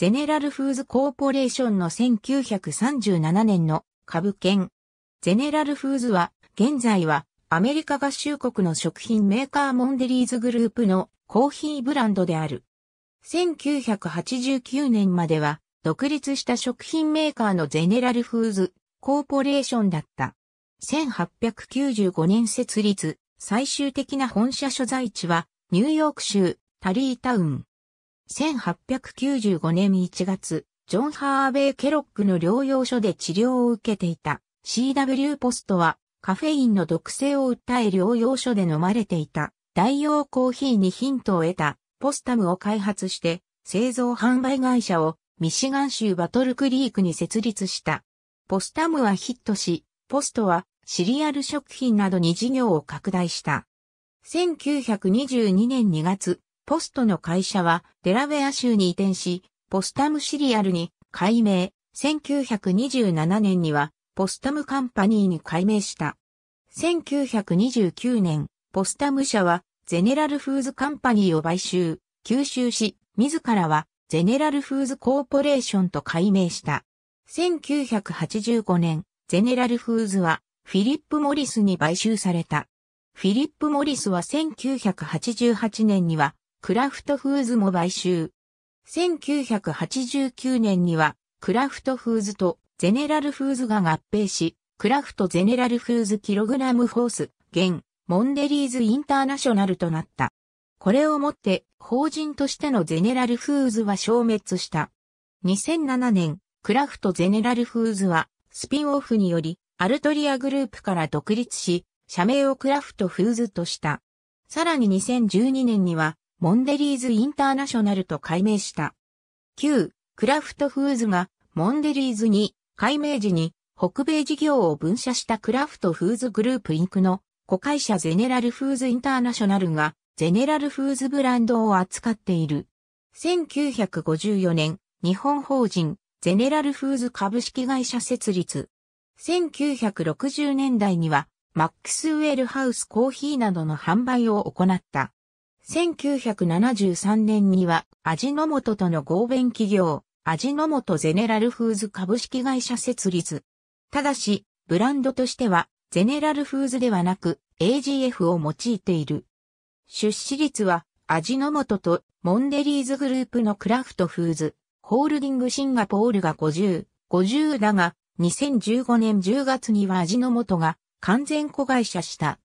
ゼネラルフーズコーポレーションの1937年の株券。ゼネラルフーズは、現在はアメリカ合衆国の食品メーカーモンデリーズグループのコーヒーブランドである。1989年までは、独立した食品メーカーのゼネラルフーズコーポレーションだった。1895年設立、最終的な本社所在地はニューヨーク州タリータウン。1895年1月、ジョン・ハーベイ・ケロックの療養所で治療を受けていた CW ポストはカフェインの毒性を訴え療養所で飲まれていた代用コーヒーにヒントを得たポスタムを開発して製造販売会社をミシガン州バトルクリークに設立した。ポスタムはヒットし、ポストはシリアル食品などに事業を拡大した。1922年2月、ポストの会社はデラウェア州に移転し、ポスタムシリアルに改名、1927年にはポスタムカンパニーに改名した。1929年、ポスタム社はゼネラルフーズカンパニーを買収、吸収し、自らはゼネラルフーズコーポレーションと改名した。1985年、ゼネラルフーズはフィリップ・モリスに買収された。フィリップ・モリスは1988年にはクラフトフーズも買収。1989年には、クラフトフーズとゼネラルフーズが合併し、クラフトゼネラルフーズキログラムフォース、現、モンデリーズインターナショナルとなった。これをもって、法人としてのゼネラルフーズは消滅した。2007年、クラフトゼネラルフーズは、スピンオフにより、アルトリアグループから独立し、社名をクラフトフーズとした。さらに2012年には、モンデリーズインターナショナルと改名した。旧、クラフトフーズが、モンデリーズに、改名時に、北米事業を分社したクラフトフーズグループインクの、子会社ゼネラルフーズインターナショナルが、ゼネラルフーズブランドを扱っている。1954年、日本法人、ゼネラルフーズ株式会社設立。1960年代には、マックスウェルハウスコーヒーなどの販売を行った。1973年には味の素との合弁企業、味の素ゼネラルフーズ株式会社設立。ただし、ブランドとしては、ゼネラルフーズではなく、AGF を用いている。出資率は、味の素とモンデリーズグループのクラフトフーズ、ホールディングシンガポールが50、50だが、2015年10月には味の素が完全子会社した。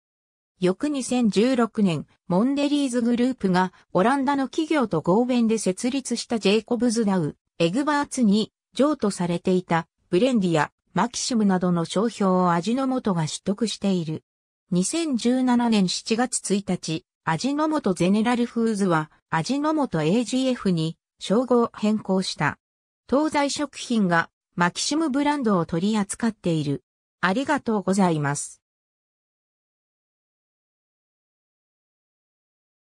翌2016年、モンデリーズグループがオランダの企業と合弁で設立したジェイコブズダウ、エグバーツに譲渡されていたブレンディやマキシムなどの商標を味の素が取得している。2017年7月1日、味の素ゼネラルフーズは味の素 AGF に称号変更した。東西食品がマキシムブランドを取り扱っている。ありがとうございます。